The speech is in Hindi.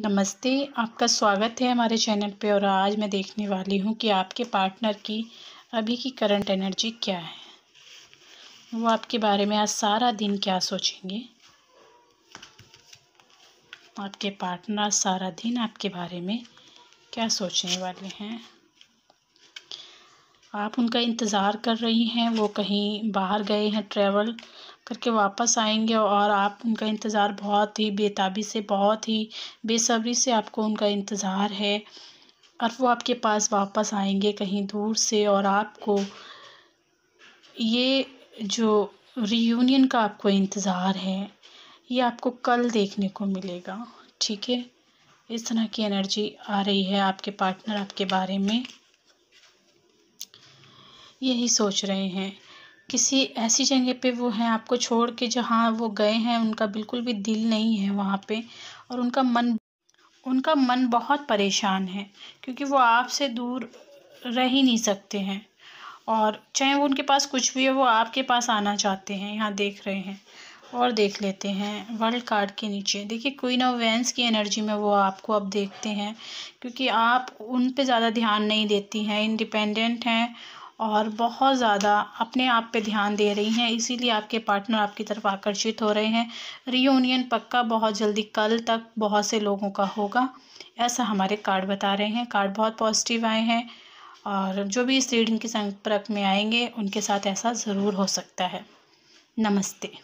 नमस्ते आपका स्वागत है हमारे चैनल पे और आज मैं देखने वाली हूँ कि आपके पार्टनर की अभी की करंट एनर्जी क्या है वो आपके बारे में आज सारा दिन क्या सोचेंगे आपके पार्टनर सारा दिन आपके बारे में क्या सोचने वाले हैं आप उनका इंतज़ार कर रही हैं वो कहीं बाहर गए हैं ट्रैवल करके वापस आएंगे और आप उनका इंतज़ार बहुत ही बेताबी से बहुत ही बेसब्री से आपको उनका इंतज़ार है और वो आपके पास वापस आएंगे कहीं दूर से और आपको ये जो रीयूनियन का आपको इंतज़ार है ये आपको कल देखने को मिलेगा ठीक है इस तरह की एनर्जी आ रही है आपके पार्टनर आपके बारे में यही सोच रहे हैं किसी ऐसी जगह पे वो हैं आपको छोड़ के जहाँ वो गए हैं उनका बिल्कुल भी दिल नहीं है वहाँ पे और उनका मन उनका मन बहुत परेशान है क्योंकि वो आपसे दूर रह ही नहीं सकते हैं और चाहे वो उनके पास कुछ भी है वो आपके पास आना चाहते हैं यहाँ देख रहे हैं और देख लेते हैं वर्ल्ड कार्ड के नीचे देखिए क्वीन ऑफ वैंस की एनर्जी में वो आपको अब देखते हैं क्योंकि आप उन पे ज़्यादा ध्यान नहीं देती हैं इंडिपेंडेंट हैं और बहुत ज़्यादा अपने आप पे ध्यान दे रही हैं इसीलिए आपके पार्टनर आपकी तरफ आकर्षित हो रहे हैं रीयूनियन पक्का बहुत जल्दी कल तक बहुत से लोगों का होगा ऐसा हमारे कार्ड बता रहे हैं कार्ड बहुत पॉजिटिव आए हैं और जो भी इस रीडिंग के संपर्क में आएंगे उनके साथ ऐसा ज़रूर हो सकता है नमस्ते